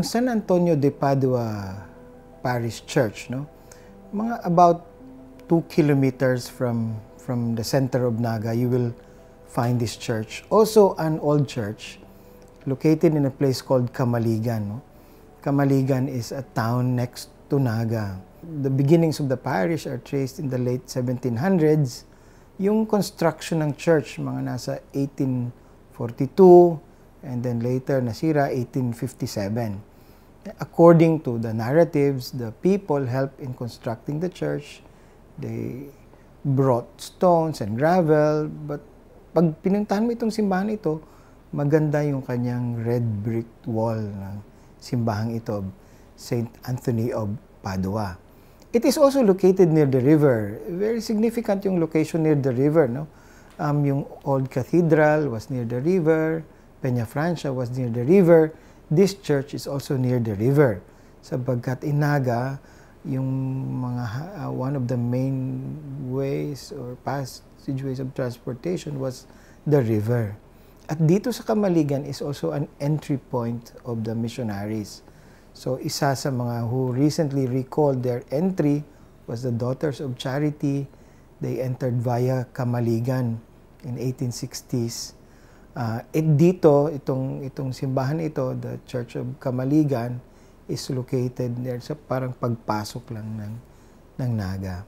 yung San Antonio de Padua Parish Church, no? Mga about 2 kilometers from from the center of Naga, you will find this church. Also an old church located in a place called Kamaligan, no? Kamaligan is a town next to Naga. The beginnings of the parish are traced in the late 1700s. Yung construction ng church, mga nasa 1842, and then later nasira 1857 according to the narratives, the people helped in constructing the church. They brought stones and gravel, but pag pinuntahan mo itong simbahan ito, maganda yung kanyang red brick wall na simbahang ito, St. Anthony of Padua. It is also located near the river. Very significant yung location near the river, no? Um, yung old cathedral was near the river, Peña Francia was near the river, this church is also near the river. Sabagkat Inaga, yung mga uh, one of the main ways or passageways of transportation was the river. At dito sa Kamaligan is also an entry point of the missionaries. So isa sa mga who recently recalled their entry was the Daughters of Charity. They entered via Kamaligan in 1860s Uh, ah, it, eh, dito, itong, itong simbahan ito, the Church of Kamaligan, is located there sa parang pagpasok lang ng, ng Naga.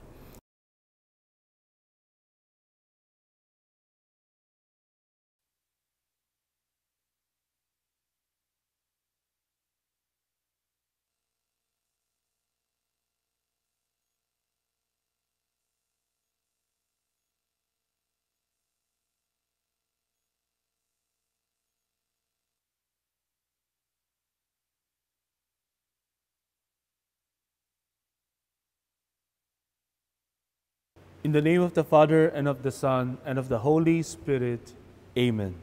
In the name of the Father, and of the Son, and of the Holy Spirit. Amen.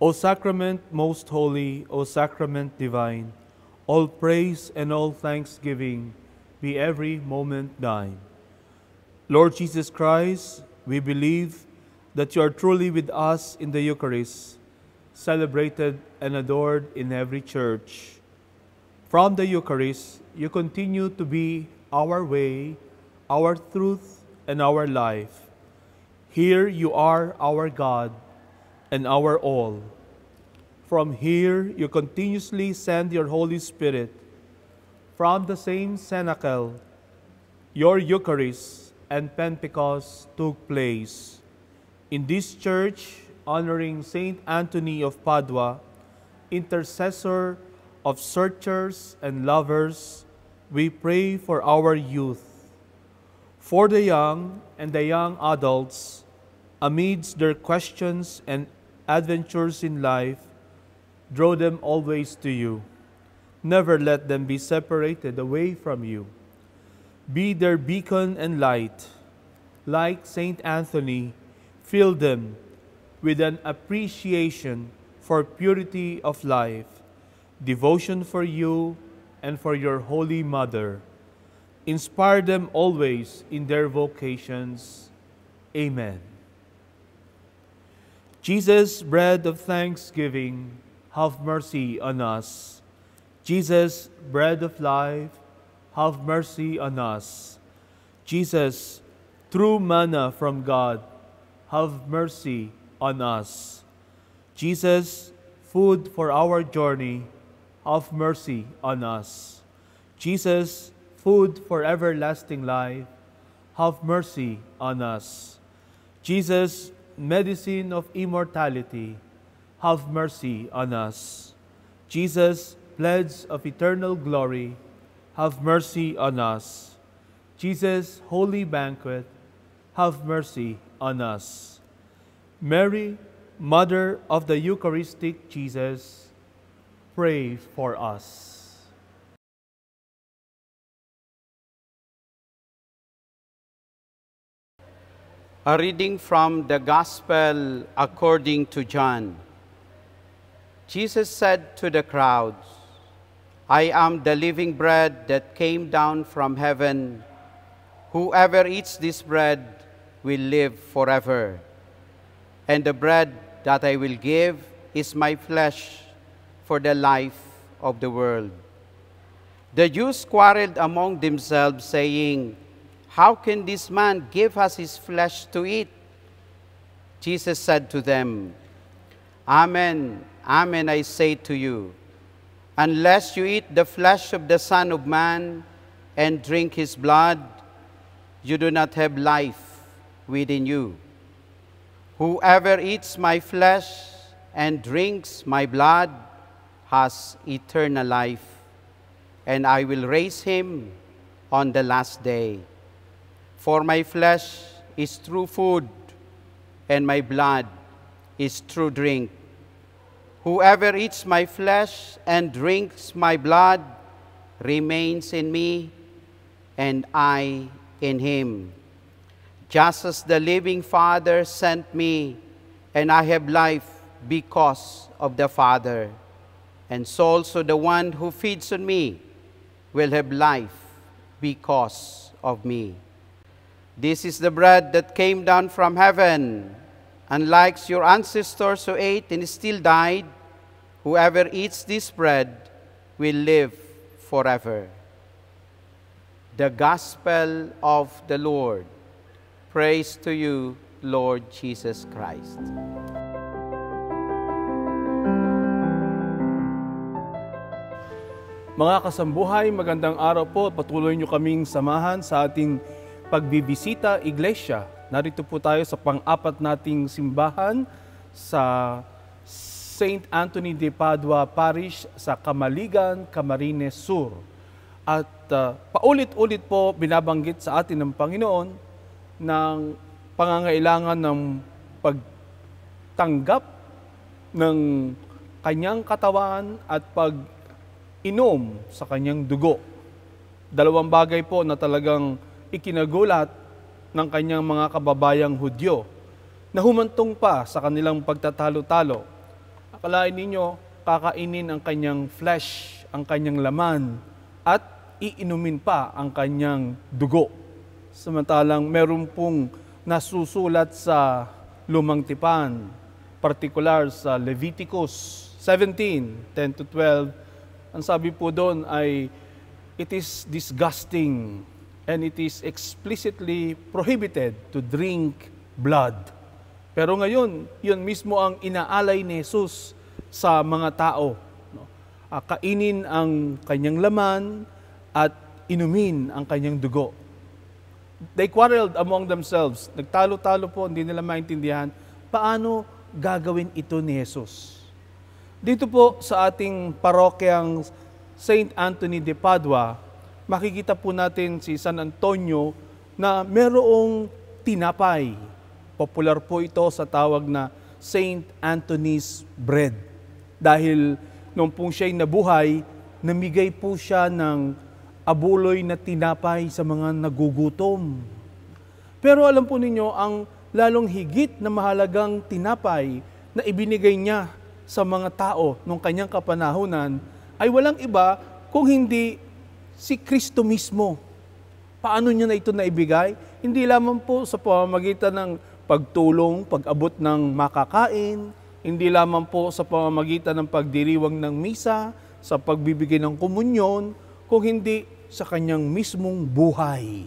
O sacrament most holy, O sacrament divine, all praise and all thanksgiving be every moment thine. Lord Jesus Christ, we believe that you are truly with us in the Eucharist, celebrated and adored in every church. From the Eucharist, you continue to be our way, our truth, and our life. Here you are our God and our all. From here you continuously send your Holy Spirit. From the same cenacle, your Eucharist and Pentecost took place. In this church, honoring Saint Anthony of Padua, intercessor of searchers and lovers, we pray for our youth for the young and the young adults amidst their questions and adventures in life, draw them always to you. Never let them be separated away from you. Be their beacon and light. Like St. Anthony, fill them with an appreciation for purity of life, devotion for you and for your Holy Mother Inspire them always in their vocations. Amen. Jesus, bread of thanksgiving, have mercy on us. Jesus, bread of life, have mercy on us. Jesus, true manna from God, have mercy on us. Jesus, food for our journey, have mercy on us. Jesus, food for everlasting life, have mercy on us. Jesus, medicine of immortality, have mercy on us. Jesus, pledge of eternal glory, have mercy on us. Jesus, holy banquet, have mercy on us. Mary, Mother of the Eucharistic Jesus, pray for us. A reading from the Gospel according to John. Jesus said to the crowds, I am the living bread that came down from heaven. Whoever eats this bread will live forever. And the bread that I will give is my flesh for the life of the world. The Jews quarreled among themselves, saying, how can this man give us his flesh to eat? Jesus said to them, Amen, amen, I say to you, unless you eat the flesh of the Son of Man and drink his blood, you do not have life within you. Whoever eats my flesh and drinks my blood has eternal life, and I will raise him on the last day. For my flesh is true food, and my blood is true drink. Whoever eats my flesh and drinks my blood remains in me, and I in him. Just as the living Father sent me, and I have life because of the Father, and so also the one who feeds on me will have life because of me. This is the bread that came down from heaven. Unlike your ancestors who ate and still died, whoever eats this bread will live forever. The Gospel of the Lord. Praise to you, Lord Jesus Christ. Mga kasambuhay, magandang araw po. Patuloy niyo kaming samahan sa ating pagbibisita iglesia. Narito po tayo sa pang-apat nating simbahan sa St. Anthony de Padua Parish sa Kamaligan, Camarines Sur. At uh, paulit-ulit po binabanggit sa atin ng Panginoon ng pangangailangan ng pagtanggap ng kanyang katawan at pag-inom sa kanyang dugo. Dalawang bagay po na talagang ikinagulat ng kanyang mga kababayang Hudyo na humantong pa sa kanilang pagtatalo-talo. Akalain ninyo, kakainin ang kanyang flesh, ang kanyang laman, at iinumin pa ang kanyang dugo. Samantalang meron pong nasusulat sa lumang tipan, partikular sa Leviticus 17, 10 to 12, ang sabi po doon ay, it is disgusting and it is explicitly prohibited to drink blood. Pero ngayon, yun mismo ang inaalay ni Jesus sa mga tao. No? Ah, kainin ang kanyang laman at inumin ang kanyang dugo. They quarreled among themselves. Nagtalo-talo po, hindi nila maintindihan. Paano gagawin ito ni Jesus? Dito po sa ating parokyang St. Anthony de Padua, makikita po natin si San Antonio na merong tinapay. Popular po ito sa tawag na Saint Anthony's Bread. Dahil noong pong siya'y nabuhay, namigay po siya ng abuloy na tinapay sa mga nagugutom. Pero alam po ninyo, ang lalong higit na mahalagang tinapay na ibinigay niya sa mga tao noong kanyang kapanahonan ay walang iba kung hindi si Kristo mismo. Paano niya na ito naibigay? Hindi lamang po sa pamamagitan ng pagtulong, pag-abot ng makakain, hindi lamang po sa pamamagitan ng pagdiriwang ng misa, sa pagbibigay ng komunyon, kung hindi sa kanyang mismong buhay,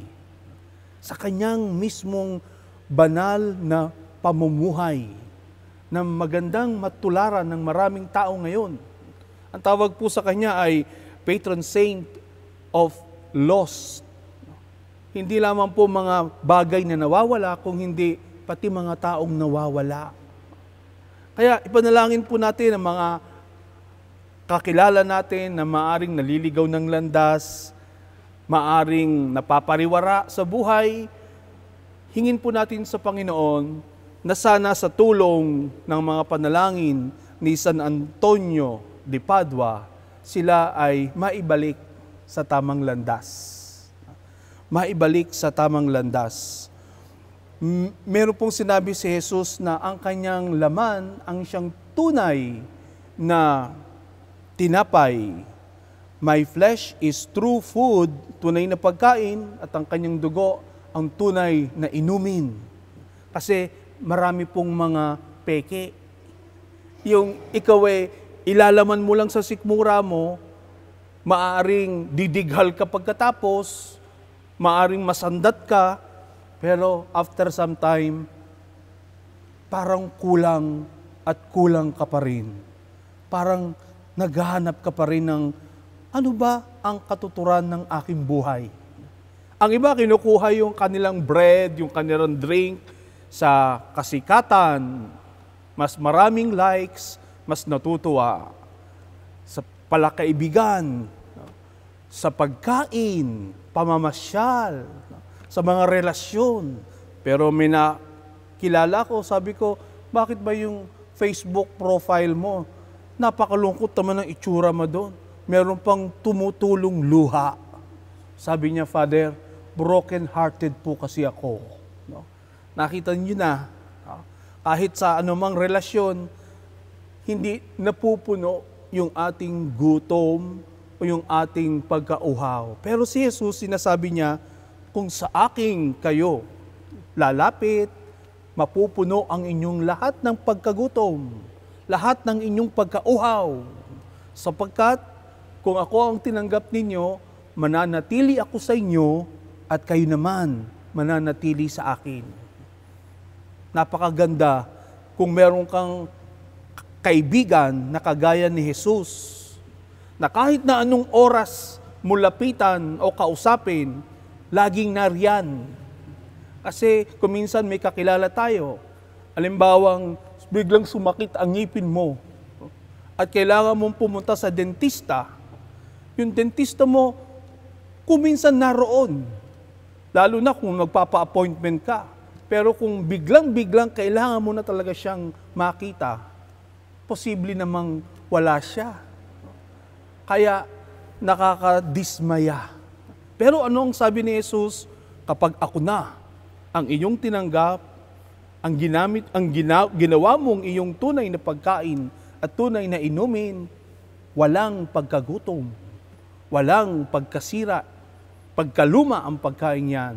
sa kanyang mismong banal na pamumuhay, na magandang matularan ng maraming tao ngayon. Ang tawag po sa kanya ay patron saint of loss. Hindi lamang po mga bagay na nawawala, kung hindi pati mga taong nawawala. Kaya ipanalangin po natin ang mga kakilala natin na maaring naliligaw ng landas, maaring napapariwara sa buhay. Hingin po natin sa Panginoon na sana sa tulong ng mga panalangin ni San Antonio de Padua, sila ay maibalik sa tamang landas. Maibalik sa tamang landas. Meron pong sinabi si Jesus na ang kanyang laman ang siyang tunay na tinapay. My flesh is true food, tunay na pagkain, at ang kanyang dugo ang tunay na inumin. Kasi marami pong mga peke. Yung ikaw eh, ilalaman mo lang sa sikmura mo, maaring didighal ka pagkatapos, maaring masandat ka, pero after some time, parang kulang at kulang ka pa rin. Parang naghahanap ka pa rin ng ano ba ang katuturan ng aking buhay? Ang iba kinukuha yung kanilang bread, yung kanilang drink sa kasikatan, mas maraming likes, mas natutuwa sa palakaibigan, sa pagkain, pamamasyal, sa mga relasyon. Pero may nakilala ko, sabi ko, bakit ba yung Facebook profile mo? Napakalungkot naman ang itsura mo doon. Meron pang tumutulong luha. Sabi niya, Father, broken-hearted po kasi ako. No? Nakita niyo na, kahit sa anumang relasyon, hindi napupuno yung ating gutom, o yung ating pagkauhaw. Pero si Jesus, sinasabi niya, kung sa aking kayo lalapit, mapupuno ang inyong lahat ng pagkagutom, lahat ng inyong pagkauhaw. Sapagkat kung ako ang tinanggap ninyo, mananatili ako sa inyo at kayo naman mananatili sa akin. Napakaganda kung meron kang kaibigan na kagaya ni Jesus na kahit na anong oras mo lapitan o kausapin, laging nariyan. Kasi kuminsan may kakilala tayo. Alimbawang biglang sumakit ang ngipin mo at kailangan mong pumunta sa dentista, yung dentista mo, kuminsan naroon. Lalo na kung magpapa-appointment ka. Pero kung biglang-biglang kailangan mo na talaga siyang makita, posible namang wala siya. Kaya nakakadismaya. Pero anong sabi ni Jesus? Kapag ako na ang inyong tinanggap, ang ginamit ang gina, ginawa mong iyong tunay na pagkain at tunay na inumin, walang pagkagutom, walang pagkasira, pagkaluma ang pagkain yan.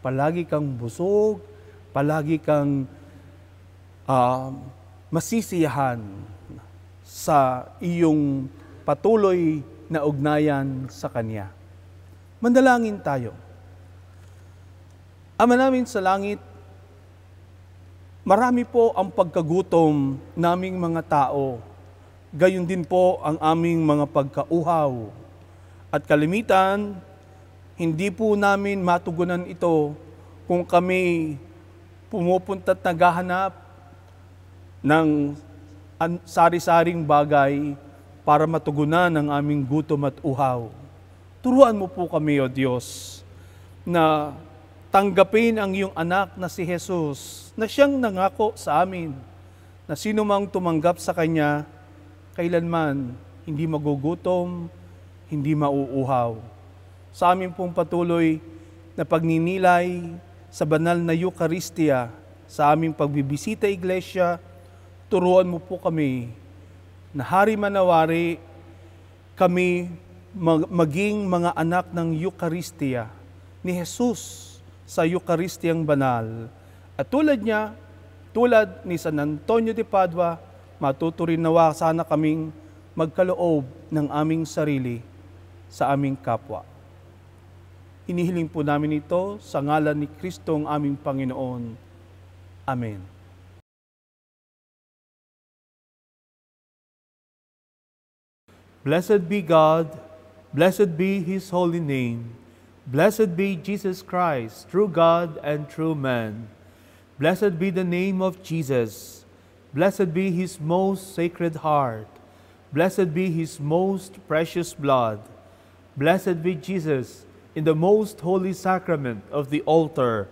Palagi kang busog, palagi kang uh, masisiyahan sa iyong patuloy na ugnayan sa Kanya. Mandalangin tayo. Ama namin sa langit, marami po ang pagkagutom naming mga tao. Gayon din po ang aming mga pagkauhaw. At kalimitan, hindi po namin matugunan ito kung kami pumupunta at naghahanap ng sari-saring bagay para matugunan ang aming gutom at uhaw. Turuan mo po kami, O Diyos, na tanggapin ang iyong anak na si Jesus, na siyang nangako sa amin, na sino mang tumanggap sa Kanya, kailanman hindi magugutom, hindi mauuhaw. Sa amin pong patuloy na pagninilay sa banal na Eukaristiya, sa aming pagbibisita iglesia, turuan mo po kami na Hari Manawari kami maging mga anak ng Eukaristiya ni Jesus sa Eukaristiyang banal. At tulad niya, tulad ni San Antonio de Padua, matuto nawa sana kaming magkaloob ng aming sarili sa aming kapwa. Inihiling po namin ito sa ngalan ni Kristong aming Panginoon. Amen. Blessed be God, blessed be his holy name. Blessed be Jesus Christ, true God and true man. Blessed be the name of Jesus. Blessed be his most sacred heart. Blessed be his most precious blood. Blessed be Jesus in the most holy sacrament of the altar.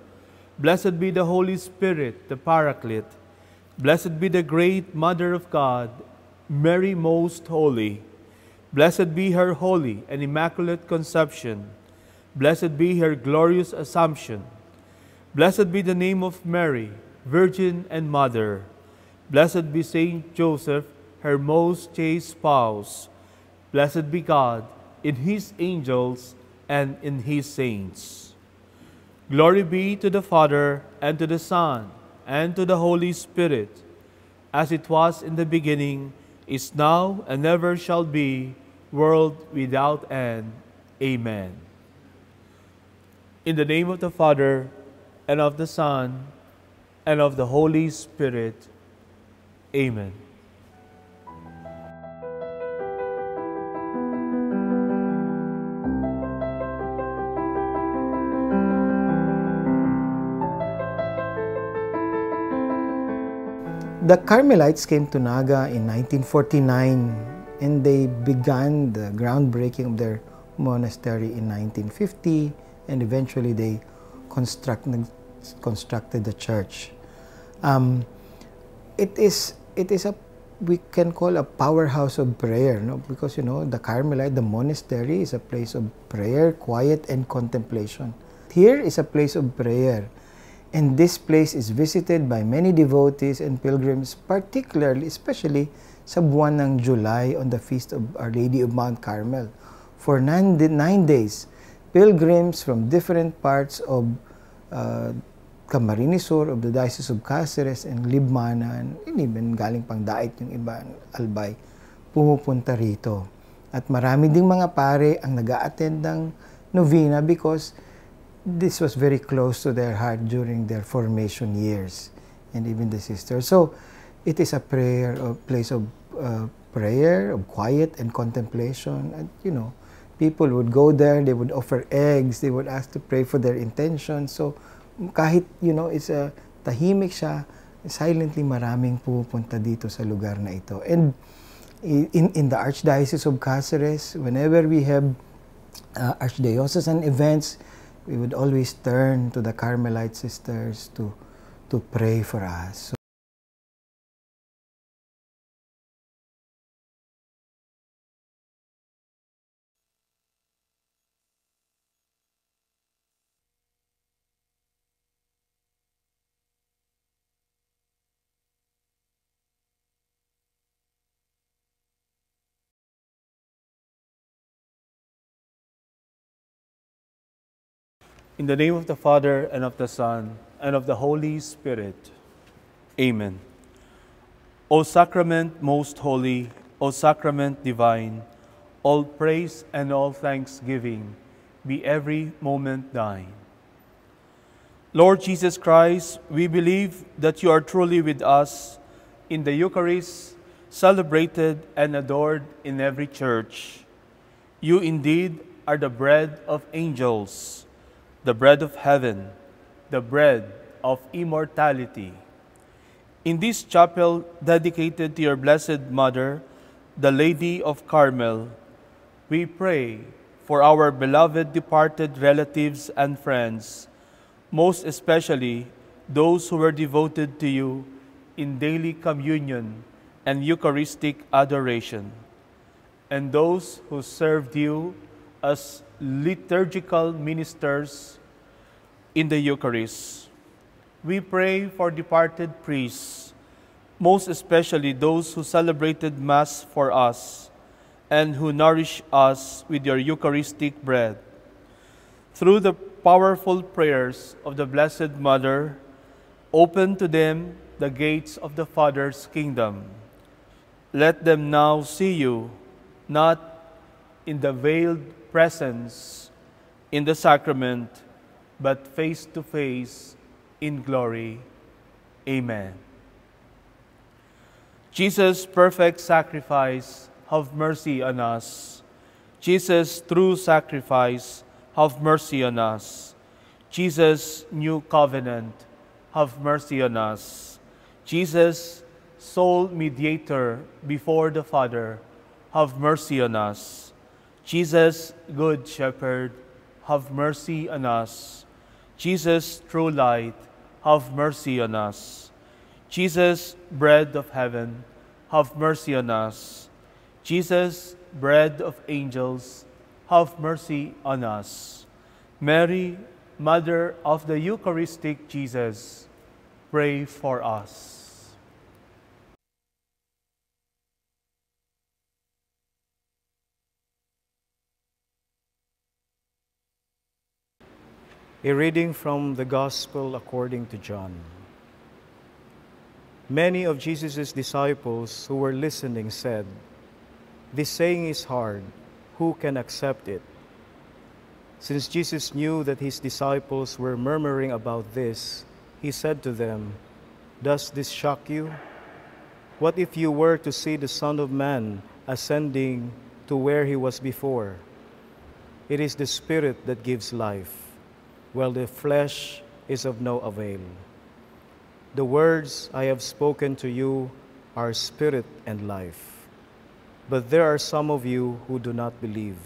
Blessed be the Holy Spirit, the Paraclete. Blessed be the great Mother of God, Mary Most Holy. Blessed be her holy and immaculate conception. Blessed be her glorious assumption. Blessed be the name of Mary, Virgin and Mother. Blessed be Saint Joseph, her most chaste spouse. Blessed be God in his angels and in his saints. Glory be to the Father, and to the Son, and to the Holy Spirit, as it was in the beginning, is now and ever shall be, world without end. Amen. In the name of the Father, and of the Son, and of the Holy Spirit. Amen. The Carmelites came to Naga in 1949 and they began the groundbreaking of their monastery in 1950 and eventually they construct, constructed the church. Um, it is it is a we can call a powerhouse of prayer no because you know the carmelite the monastery is a place of prayer quiet and contemplation here is a place of prayer and this place is visited by many devotees and pilgrims, particularly, especially sa buwan ng July on the Feast of Our Lady of Mount Carmel. For nine, nine days, pilgrims from different parts of uh, Camarines Sur, of the Diocese of Cáceres, and Libmana, and even galing pang dait yung iba, Albay, pumupunta rito. At marami ding mga pare ang nag attend ng novena because this was very close to their heart during their formation years and even the sisters. So it is a prayer, a place of uh, prayer, of quiet and contemplation. And, you know, people would go there, they would offer eggs, they would ask to pray for their intentions. So kahit, you know, it's a tahimik siya, silently maraming pupunta dito sa lugar na ito. And in, in the Archdiocese of Cáceres, whenever we have uh, Archdiocesan events, we would always turn to the Carmelite sisters to, to pray for us. In the name of the Father, and of the Son, and of the Holy Spirit. Amen. O sacrament most holy, O sacrament divine, all praise and all thanksgiving be every moment thine. Lord Jesus Christ, we believe that you are truly with us in the Eucharist, celebrated and adored in every church. You indeed are the bread of angels the bread of heaven, the bread of immortality. In this chapel dedicated to your Blessed Mother, the Lady of Carmel, we pray for our beloved departed relatives and friends, most especially those who were devoted to you in daily communion and Eucharistic adoration, and those who served you as liturgical ministers in the Eucharist. We pray for departed priests, most especially those who celebrated Mass for us and who nourish us with your Eucharistic bread. Through the powerful prayers of the Blessed Mother, open to them the gates of the Father's kingdom. Let them now see you, not in the veiled presence, in the sacrament, but face to face in glory. Amen. Jesus' perfect sacrifice, have mercy on us. Jesus' true sacrifice, have mercy on us. Jesus' new covenant, have mercy on us. Jesus, sole mediator before the Father, have mercy on us. Jesus, good shepherd, have mercy on us. Jesus, true light, have mercy on us. Jesus, bread of heaven, have mercy on us. Jesus, bread of angels, have mercy on us. Mary, Mother of the Eucharistic Jesus, pray for us. A reading from the Gospel according to John. Many of Jesus' disciples who were listening said, This saying is hard. Who can accept it? Since Jesus knew that his disciples were murmuring about this, he said to them, Does this shock you? What if you were to see the Son of Man ascending to where he was before? It is the Spirit that gives life while the flesh is of no avail. The words I have spoken to you are spirit and life, but there are some of you who do not believe.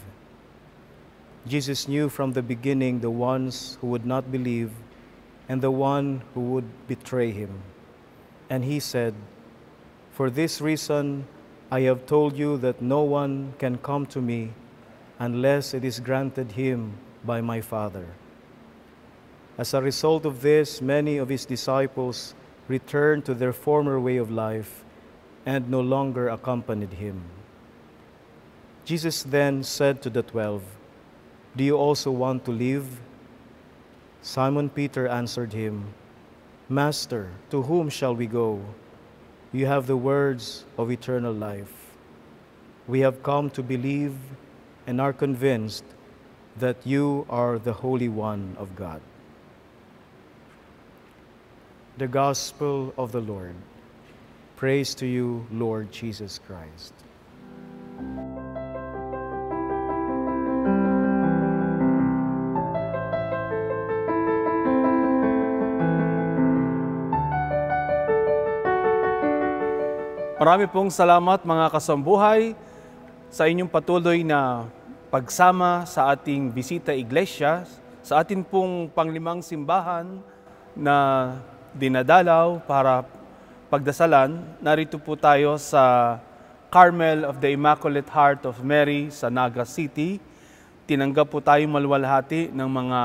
Jesus knew from the beginning the ones who would not believe and the one who would betray him. And he said, For this reason I have told you that no one can come to me unless it is granted him by my Father. As a result of this, many of his disciples returned to their former way of life and no longer accompanied him. Jesus then said to the twelve, Do you also want to leave? Simon Peter answered him, Master, to whom shall we go? You have the words of eternal life. We have come to believe and are convinced that you are the Holy One of God. the gospel of the Lord. Praise to you, Lord Jesus Christ. Marami pong salamat mga kasambuhay sa inyong patuloy na pagsama sa ating bisita iglesia, sa ating pong panglimang simbahan na dinadalaw para pagdasalan. Narito po tayo sa Carmel of the Immaculate Heart of Mary sa Naga City. Tinanggap po tayo malwalhati ng mga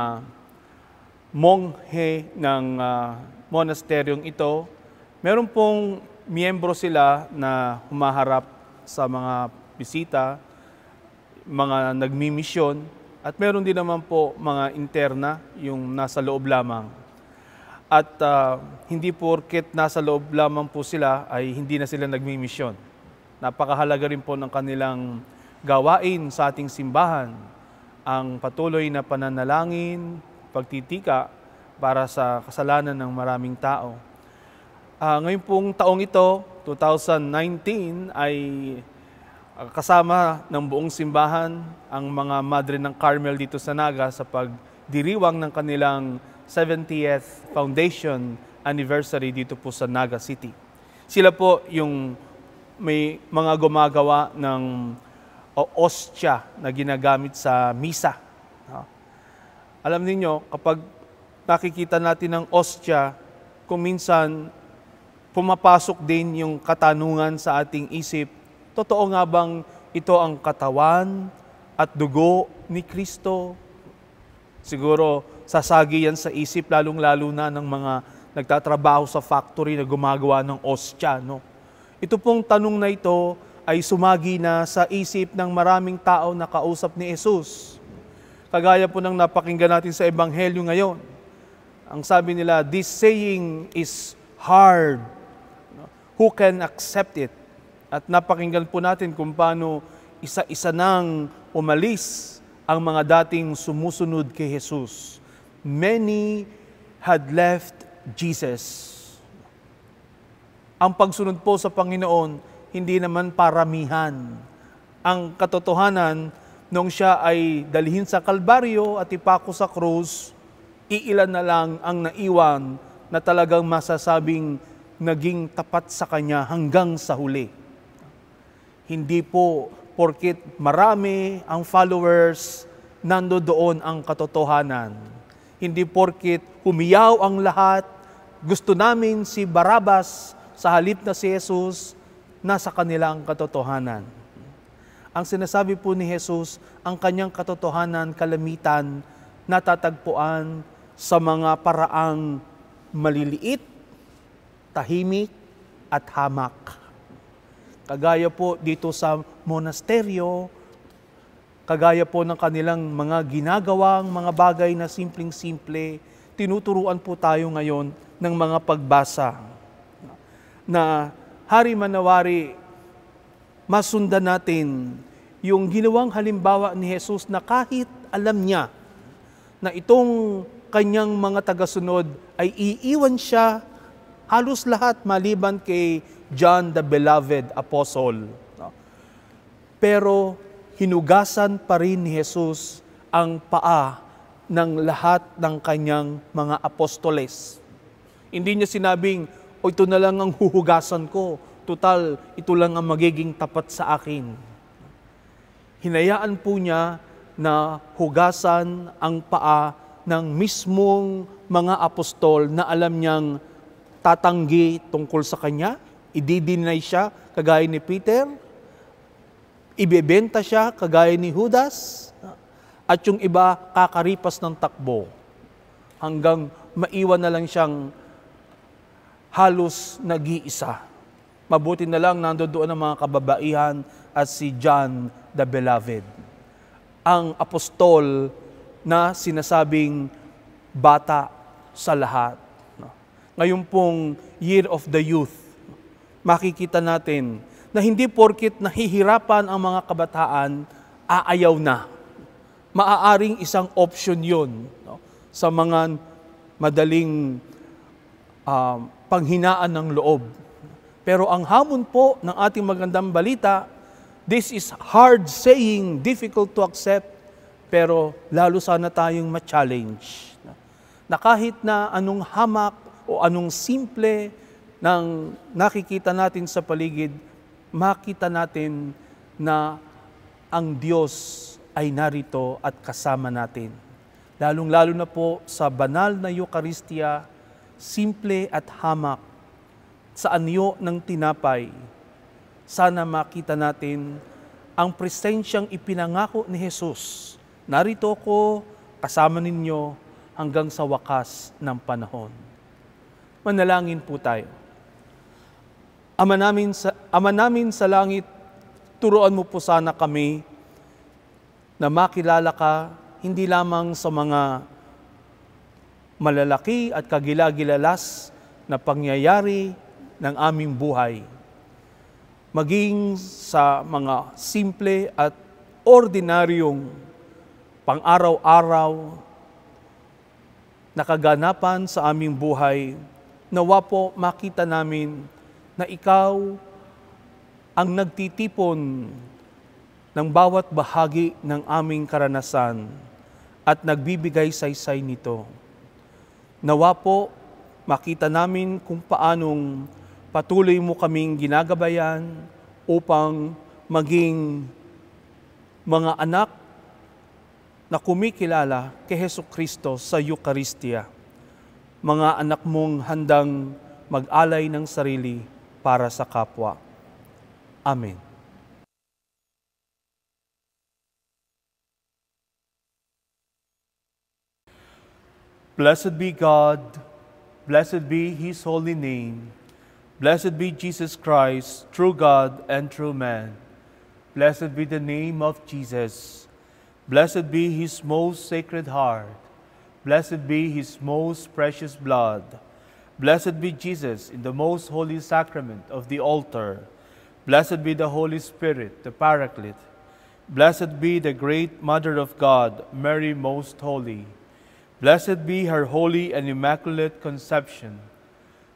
monghe ng uh, monasteryong ito. Meron pong miyembro sila na humaharap sa mga bisita, mga nagmimisyon, at meron din naman po mga interna, yung nasa loob lamang at uh, hindi porket nasa loob lamang po sila ay hindi na sila nagmi nagmimisyon. Napakahalaga rin po ng kanilang gawain sa ating simbahan ang patuloy na pananalangin, pagtitika para sa kasalanan ng maraming tao. Uh, ngayon pong taong ito, 2019, ay ah, kasama ng buong simbahan ang mga Madre ng Carmel dito sa Naga sa pagdiriwang ng kanilang 70th Foundation Anniversary dito po sa Naga City. Sila po yung may mga gumagawa ng ostya na ginagamit sa misa. Alam niyo kapag nakikita natin ang ostya, kung minsan pumapasok din yung katanungan sa ating isip, totoo nga bang ito ang katawan at dugo ni Kristo? Siguro sasagi yan sa isip, lalong-lalo na ng mga nagtatrabaho sa factory na gumagawa ng ostya. No? Ito pong tanong na ito ay sumagi na sa isip ng maraming tao na kausap ni Jesus. Kagaya po ng napakinggan natin sa Ebanghelyo ngayon. Ang sabi nila, this saying is hard. Who can accept it? At napakinggan po natin kung paano isa-isa nang umalis ang mga dating sumusunod kay Jesus many had left Jesus. Ang pagsunod po sa Panginoon, hindi naman paramihan. Ang katotohanan, nung siya ay dalhin sa Kalbaryo at ipako sa krus, iilan na lang ang naiwan na talagang masasabing naging tapat sa kanya hanggang sa huli. Hindi po porkit marami ang followers, nando doon ang katotohanan hindi porkit humiyaw ang lahat, gusto namin si Barabas sa halip na si Jesus, sa kanilang katotohanan. Ang sinasabi po ni Jesus, ang kanyang katotohanan, kalamitan, natatagpuan sa mga paraang maliliit, tahimik, at hamak. Kagaya po dito sa monasteryo, kagaya po ng kanilang mga ginagawang mga bagay na simpleng-simple, tinuturuan po tayo ngayon ng mga pagbasa na hari manawari masundan natin yung ginawang halimbawa ni Jesus na kahit alam niya na itong kanyang mga tagasunod ay iiwan siya halos lahat maliban kay John the Beloved Apostle. Pero hinugasan pa rin ni Jesus ang paa ng lahat ng kanyang mga apostoles. Hindi niya sinabing, o ito na lang ang huhugasan ko, total, ito lang ang magiging tapat sa akin. Hinayaan po niya na hugasan ang paa ng mismong mga apostol na alam niyang tatanggi tungkol sa kanya, ididinay siya, kagaya ni Peter, ibebenta siya kagaya ni Judas at yung iba kakaripas ng takbo hanggang maiwan na lang siyang halos nag-iisa. Mabuti na lang nandoon ang mga kababaihan at si John the Beloved. Ang apostol na sinasabing bata sa lahat. Ngayon pong Year of the Youth, makikita natin na hindi porkit nahihirapan ang mga kabataan, aayaw na. Maaaring isang option yun no? sa mga madaling uh, panghinaan ng loob. Pero ang hamon po ng ating magandang balita, this is hard saying, difficult to accept, pero lalo sana tayong ma-challenge. Na kahit na anong hamak o anong simple ng nakikita natin sa paligid, makita natin na ang Diyos ay narito at kasama natin. Lalong-lalo na po sa banal na Eukaristiya, simple at hamak, sa anyo ng tinapay, sana makita natin ang presensyang ipinangako ni Jesus. Narito ako, kasama ninyo hanggang sa wakas ng panahon. Manalangin po tayo. Ama namin sa, Ama namin sa langit, turuan mo po sana kami na makilala ka hindi lamang sa mga malalaki at kagilagilalas na pangyayari ng aming buhay. Maging sa mga simple at ordinaryong pang-araw-araw na kaganapan sa aming buhay, nawa po makita namin na ikaw ang nagtitipon ng bawat bahagi ng aming karanasan at nagbibigay saysay nito. Nawa po, makita namin kung paanong patuloy mo kaming ginagabayan upang maging mga anak na kumikilala kay Heso Kristo sa Eucharistia. Mga anak mong handang mag-alay ng sarili para sa kapwa. Amen. Blessed be God, blessed be His holy name, blessed be Jesus Christ, true God and true man. Blessed be the name of Jesus, blessed be His most sacred heart, blessed be His most precious blood Blessed be Jesus in the most holy sacrament of the altar. Blessed be the Holy Spirit, the Paraclete. Blessed be the great Mother of God, Mary Most Holy. Blessed be her holy and immaculate conception.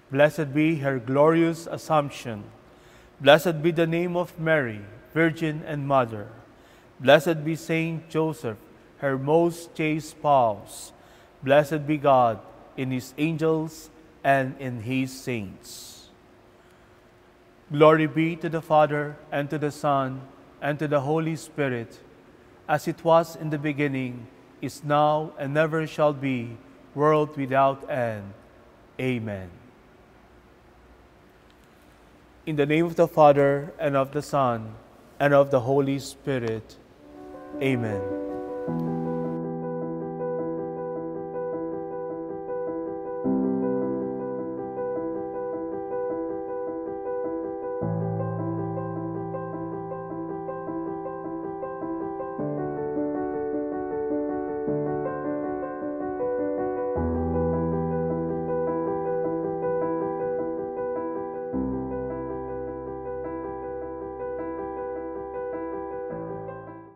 Blessed be her glorious Assumption. Blessed be the name of Mary, Virgin and Mother. Blessed be Saint Joseph, her most chaste spouse. Blessed be God in his angels and in his saints. Glory be to the Father, and to the Son, and to the Holy Spirit, as it was in the beginning, is now, and ever shall be, world without end. Amen. In the name of the Father, and of the Son, and of the Holy Spirit. Amen.